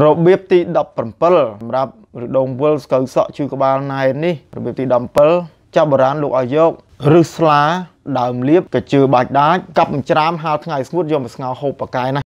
របៀបទី17សម្រាប់រដងវិលស្កូវសក់ជឺក្បាលណែននេះរបៀបទី17ចាប់បរានលោកឲ្យយកឬស្លាដើមលៀបកជើបាច់ដាចកាប់ច្រាមហាលថ្ងៃស្ងួតយកមកស្ងោរហូបប៉ាកែណា